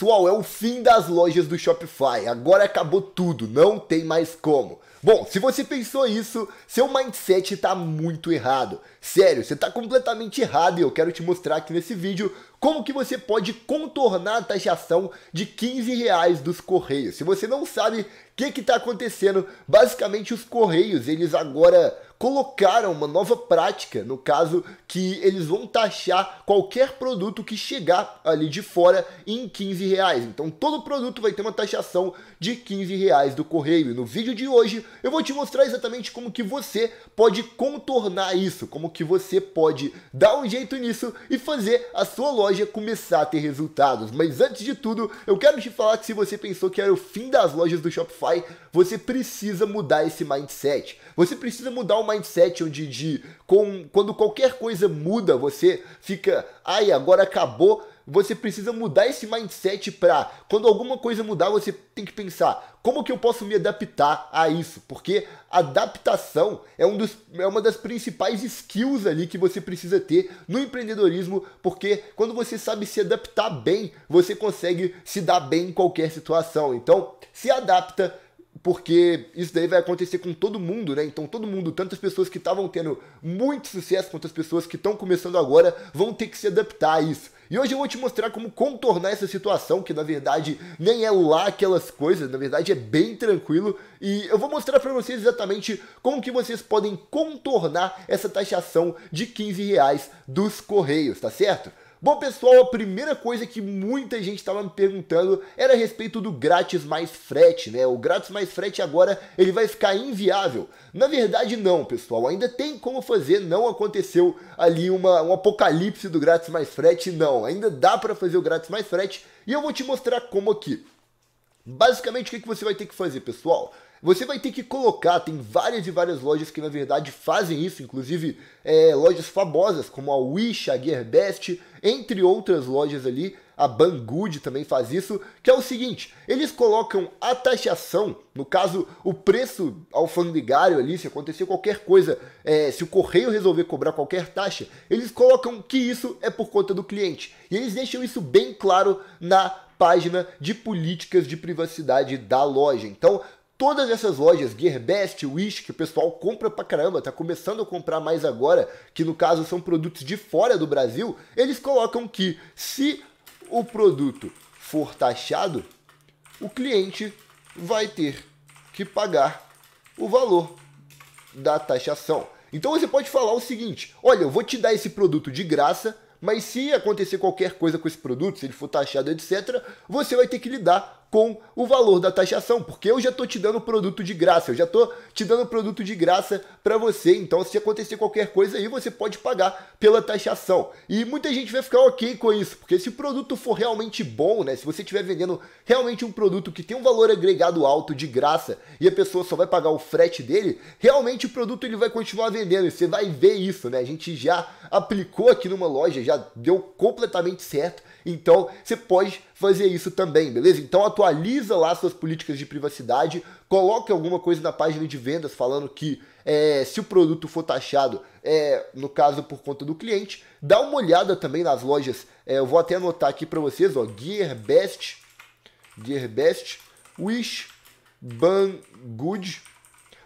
Pessoal, é o fim das lojas do Shopify. Agora acabou tudo, não tem mais como. Bom, se você pensou isso, seu mindset está muito errado. Sério, você está completamente errado e eu quero te mostrar aqui nesse vídeo como que você pode contornar a taxação de 15 reais dos correios. Se você não sabe o que está acontecendo, basicamente os correios, eles agora colocaram uma nova prática, no caso que eles vão taxar qualquer produto que chegar ali de fora em 15 reais. Então todo produto vai ter uma taxação de 15 reais do correio. E no vídeo de hoje eu vou te mostrar exatamente como que você pode contornar isso, como que você pode dar um jeito nisso e fazer a sua loja começar a ter resultados. Mas antes de tudo, eu quero te falar que se você pensou que era o fim das lojas do Shopify, você precisa mudar esse mindset. Você precisa mudar o mindset onde de, com, quando qualquer coisa muda, você fica, ai, agora acabou. Você precisa mudar esse mindset para quando alguma coisa mudar, você tem que pensar como que eu posso me adaptar a isso? Porque adaptação é, um dos, é uma das principais skills ali que você precisa ter no empreendedorismo, porque quando você sabe se adaptar bem, você consegue se dar bem em qualquer situação. Então, se adapta, porque isso daí vai acontecer com todo mundo, né? Então todo mundo, tantas pessoas que estavam tendo muito sucesso quanto as pessoas que estão começando agora, vão ter que se adaptar a isso. E hoje eu vou te mostrar como contornar essa situação, que na verdade nem é lá aquelas coisas, na verdade é bem tranquilo, e eu vou mostrar para vocês exatamente como que vocês podem contornar essa taxação de 15 reais dos correios, tá certo? Bom, pessoal, a primeira coisa que muita gente estava me perguntando era a respeito do grátis mais frete, né? O grátis mais frete agora ele vai ficar inviável. Na verdade, não, pessoal, ainda tem como fazer, não aconteceu ali uma, um apocalipse do grátis mais frete, não. Ainda dá para fazer o grátis mais frete e eu vou te mostrar como aqui. Basicamente, o que, que você vai ter que fazer, pessoal? Você vai ter que colocar, tem várias e várias lojas que na verdade fazem isso, inclusive é, lojas famosas como a Wish, a Gearbest, entre outras lojas ali, a Banggood também faz isso, que é o seguinte, eles colocam a taxação, no caso o preço alfandegário ali, se acontecer qualquer coisa, é, se o correio resolver cobrar qualquer taxa, eles colocam que isso é por conta do cliente. E eles deixam isso bem claro na página de políticas de privacidade da loja. Então, todas essas lojas, Gearbest, Wish, que o pessoal compra pra caramba, tá começando a comprar mais agora, que no caso são produtos de fora do Brasil, eles colocam que se o produto for taxado, o cliente vai ter que pagar o valor da taxação. Então você pode falar o seguinte: olha, eu vou te dar esse produto de graça, mas se acontecer qualquer coisa com esse produto, se ele for taxado, etc., você vai ter que lidar com o valor da taxação, porque eu já estou te dando produto de graça, eu já estou te dando produto de graça para você. Então, se acontecer qualquer coisa aí, você pode pagar pela taxação. E muita gente vai ficar ok com isso, porque se o produto for realmente bom, né? Se você estiver vendendo realmente um produto que tem um valor agregado alto de graça e a pessoa só vai pagar o frete dele, realmente o produto ele vai continuar vendendo e você vai ver isso, né? A gente já aplicou aqui numa loja, já deu completamente certo. Então, você pode fazer isso também, beleza? Então, a atualiza lá suas políticas de privacidade, coloque alguma coisa na página de vendas falando que é, se o produto for taxado, é, no caso por conta do cliente, dá uma olhada também nas lojas. É, eu vou até anotar aqui para vocês, ó, Gearbest, Gearbest, Wish, Banggood,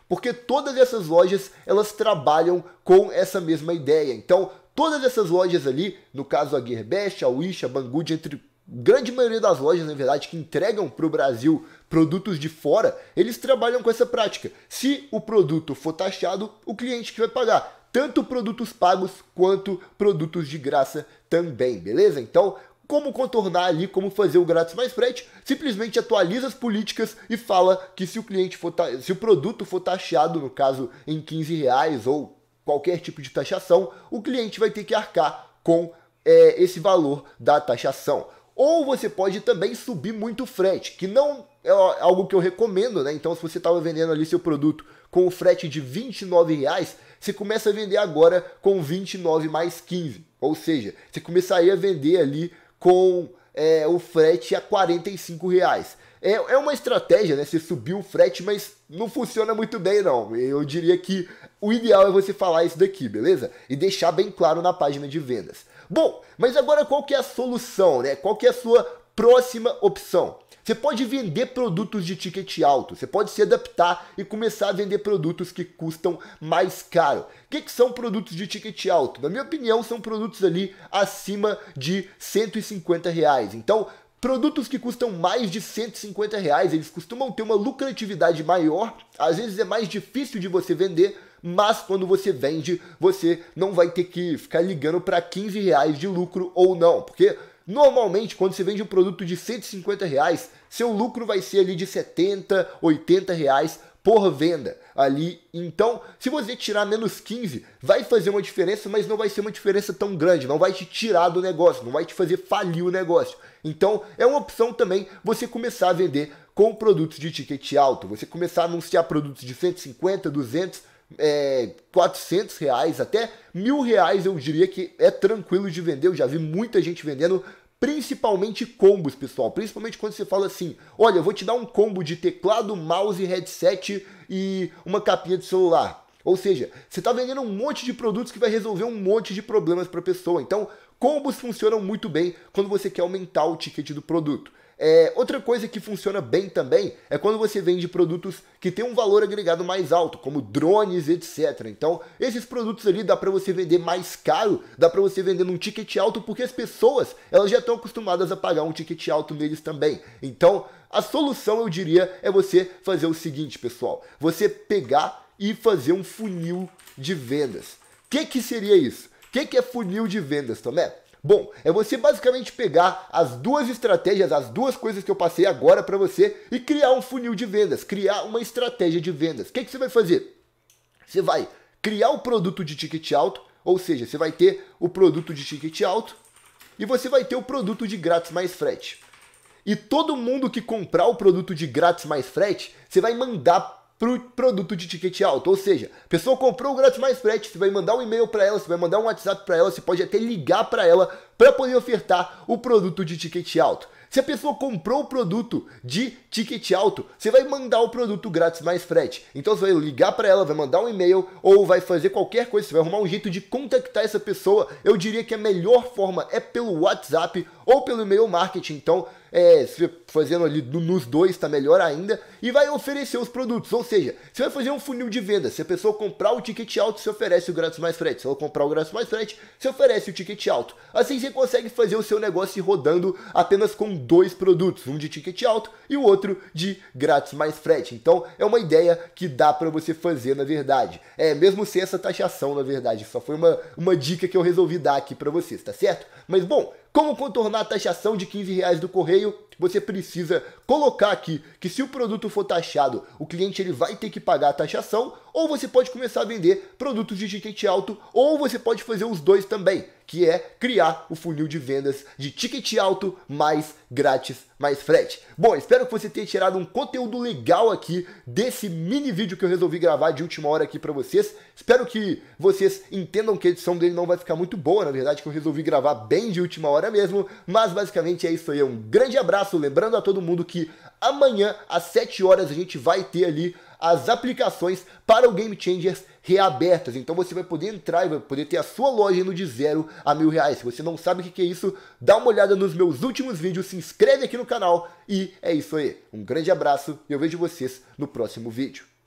porque todas essas lojas elas trabalham com essa mesma ideia. Então, todas essas lojas ali, no caso a Gearbest, a Wish, a Banggood, entre grande maioria das lojas, na verdade, que entregam para o Brasil produtos de fora, eles trabalham com essa prática. Se o produto for taxado, o cliente que vai pagar. Tanto produtos pagos quanto produtos de graça também, beleza? Então, como contornar ali, como fazer o grátis mais frete, simplesmente atualiza as políticas e fala que se o cliente for se o produto for taxado, no caso em 15 reais ou qualquer tipo de taxação, o cliente vai ter que arcar com é, esse valor da taxação. Ou você pode também subir muito frete, que não é, é algo que eu recomendo, né? Então, se você estava vendendo ali seu produto com o frete de R$29,00, reais, você começa a vender agora com 29 mais 15. Ou seja, você começaria a vender ali com é, o frete a R$45,00. reais. É, é uma estratégia, né? Você subir o frete, mas não funciona muito bem, não. Eu diria que o ideal é você falar isso daqui, beleza? E deixar bem claro na página de vendas. Bom, mas agora qual que é a solução, né? Qual que é a sua próxima opção? Você pode vender produtos de ticket alto, você pode se adaptar e começar a vender produtos que custam mais caro. O que, que, são produtos de ticket alto? Na minha opinião, são produtos ali acima de 150 reais. Então, produtos que custam mais de 150 reais, eles costumam ter uma lucratividade maior, às vezes é mais difícil de você vender mas quando você vende, você não vai ter que ficar ligando para 15 reais de lucro ou não, porque normalmente quando você vende um produto de 150 reais, seu lucro vai ser ali de 70, 80 reais por venda ali. Então, se você tirar menos 15, vai fazer uma diferença, mas não vai ser uma diferença tão grande, não vai te tirar do negócio, não vai te fazer falir o negócio. Então, é uma opção também você começar a vender com produtos de ticket alto, você começar a anunciar produtos de 150, 200 é, 400 reais, até mil reais eu diria que é tranquilo de vender. Eu já vi muita gente vendendo, principalmente combos, pessoal. Principalmente quando você fala assim: olha, eu vou te dar um combo de teclado, mouse, headset e uma capinha de celular. Ou seja, você está vendendo um monte de produtos que vai resolver um monte de problemas para a pessoa. Então, combos funcionam muito bem quando você quer aumentar o ticket do produto. É, outra coisa que funciona bem também é quando você vende produtos que tem um valor agregado mais alto, como drones, etc. Então, esses produtos ali dá para você vender mais caro, dá para você vender num ticket alto, porque as pessoas elas já estão acostumadas a pagar um ticket alto neles também. Então, a solução eu diria é você fazer o seguinte, pessoal: você pegar e fazer um funil de vendas. O que, que seria isso? O que, que é funil de vendas, Tomé? Bom, é você basicamente pegar as duas estratégias, as duas coisas que eu passei agora para você e criar um funil de vendas, criar uma estratégia de vendas. O que, que você vai fazer? Você vai criar o um produto de ticket alto, ou seja, você vai ter o produto de ticket alto e você vai ter o produto de grátis mais frete. E todo mundo que comprar o produto de grátis mais frete, você vai mandar pro produto de ticket alto. Ou seja, a pessoa comprou o grátis mais frete, você vai mandar um e-mail para ela, você vai mandar um WhatsApp para ela, você pode até ligar para ela para poder ofertar o produto de ticket alto. Se a pessoa comprou o produto de ticket alto, você vai mandar o produto grátis mais frete. Então você vai ligar para ela, vai mandar um e-mail ou vai fazer qualquer coisa, você vai arrumar um jeito de contactar essa pessoa. Eu diria que a melhor forma é pelo WhatsApp ou pelo e-mail marketing. Então, é, se fazendo ali nos dois está melhor ainda, e vai oferecer os produtos. Ou seja, você vai fazer um funil de venda. Se a pessoa comprar o ticket alto, você oferece o grátis mais frete. Se ela comprar o grátis mais frete, você oferece o ticket alto. Assim você consegue fazer o seu negócio rodando apenas com dois produtos, um de ticket alto e o outro de grátis mais frete. Então é uma ideia que dá para você fazer na verdade. É, mesmo sem essa taxação, na verdade, só foi uma, uma dica que eu resolvi dar aqui para vocês, tá certo? Mas bom, como contornar a taxação de 15 reais do correio? Você precisa colocar aqui que se o produto for taxado, o cliente ele vai ter que pagar a taxação, ou você pode começar a vender produtos de ticket alto, ou você pode fazer os dois também que é criar o funil de vendas de ticket alto, mais grátis, mais frete. Bom, espero que você tenha tirado um conteúdo legal aqui desse mini vídeo que eu resolvi gravar de última hora aqui para vocês. Espero que vocês entendam que a edição dele não vai ficar muito boa, na verdade, que eu resolvi gravar bem de última hora mesmo. Mas basicamente é isso aí. Um grande abraço, lembrando a todo mundo que amanhã às 7 horas a gente vai ter ali as aplicações para o Game Changers reabertas. Então você vai poder entrar e vai poder ter a sua loja indo de zero a mil reais. Se você não sabe o que é isso, dá uma olhada nos meus últimos vídeos, se inscreve aqui no canal e é isso aí. Um grande abraço e eu vejo vocês no próximo vídeo.